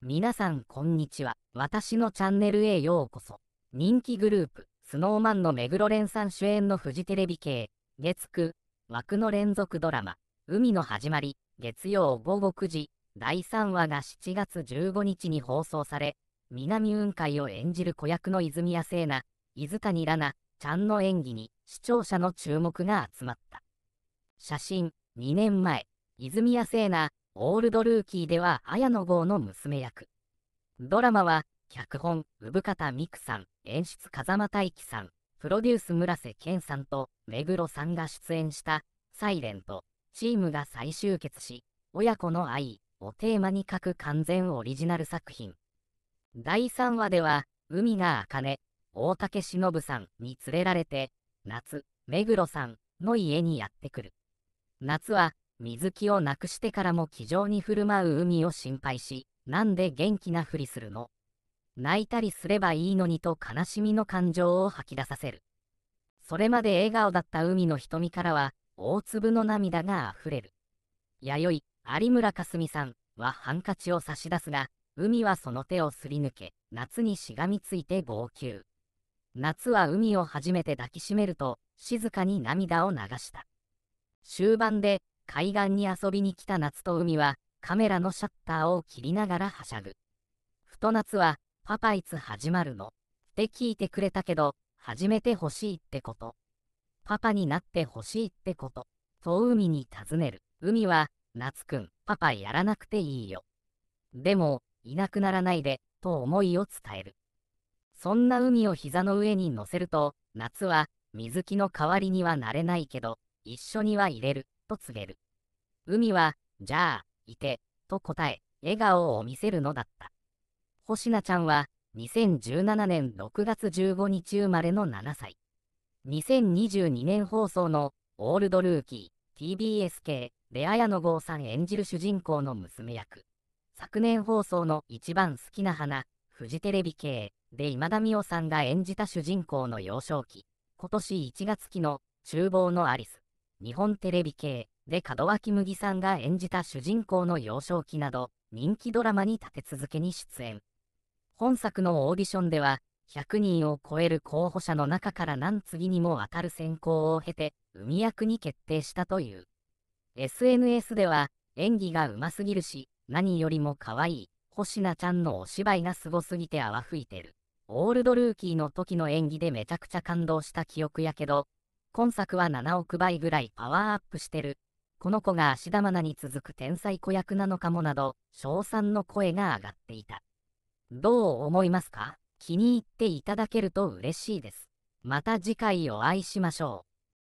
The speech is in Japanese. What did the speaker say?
皆さんこんにちは。私のチャンネルへようこそ。人気グループ、スノーマンの目黒蓮さん主演のフジテレビ系、月9、枠の連続ドラマ、海の始まり、月曜午後9時、第3話が7月15日に放送され、南雲海を演じる子役の泉谷聖奈、泉谷らな、ちゃんの演技に視聴者の注目が集まった。写真、2年前、泉谷聖奈、オールドルーキーでは綾野剛の娘役。ドラマは、脚本、産方美久さん、演出風間大樹さん、プロデュース村瀬健さんと目黒さんが出演した「サイレントチームが再集結し親子の愛をテーマに書く完全オリジナル作品第3話では海が茜大竹しのぶさんに連れられて夏目黒さんの家にやってくる夏は水気をなくしてからも気丈に振る舞う海を心配し、なんで元気なふりするの泣いたりすればいいのにと悲しみの感情を吐き出させる。それまで笑顔だった海の瞳からは、大粒の涙があふれる。弥生、有村架純さんはハンカチを差し出すが、海はその手をすり抜け、夏にしがみついて号泣。夏は海を初めて抱きしめると、静かに涙を流した。終盤で、海岸に遊びに来た夏と海は、カメラのシャッターを切りながらはしゃぐ。ふと夏は、パパいつ始まるのって聞いてくれたけど、始めてほしいってこと。パパになってほしいってこと。と海に尋ねる。海は、夏くん、パパやらなくていいよ。でも、いなくならないで、と思いを伝える。そんな海を膝の上に乗せると、夏は、水着の代わりにはなれないけど、一緒には入れる。と告げる。海は、じゃあ、いて、と答え、笑顔を見せるのだった。星名ちゃんは、2017年6月15日生まれの7歳。2022年放送の、オールドルーキー、TBS 系、レアヤゴーさん演じる主人公の娘役。昨年放送の一番好きな花、フジテレビ系で今田美桜さんが演じた主人公の幼少期。今年1月期の厨房のアリス。日本テレビ系で門脇麦さんが演じた主人公の幼少期など人気ドラマに立て続けに出演本作のオーディションでは100人を超える候補者の中から何次にもわたる選考を経て海役に決定したという SNS では演技がうますぎるし何よりも可愛い星名ちゃんのお芝居がすごすぎて泡吹いてるオールドルーキーの時の演技でめちゃくちゃ感動した記憶やけど今作は7億倍ぐらいパワーアップしてる。この子が芦田愛菜に続く天才子役なのかもなど、称賛の声が上がっていた。どう思いますか気に入っていただけると嬉しいです。また次回お会いしましょう。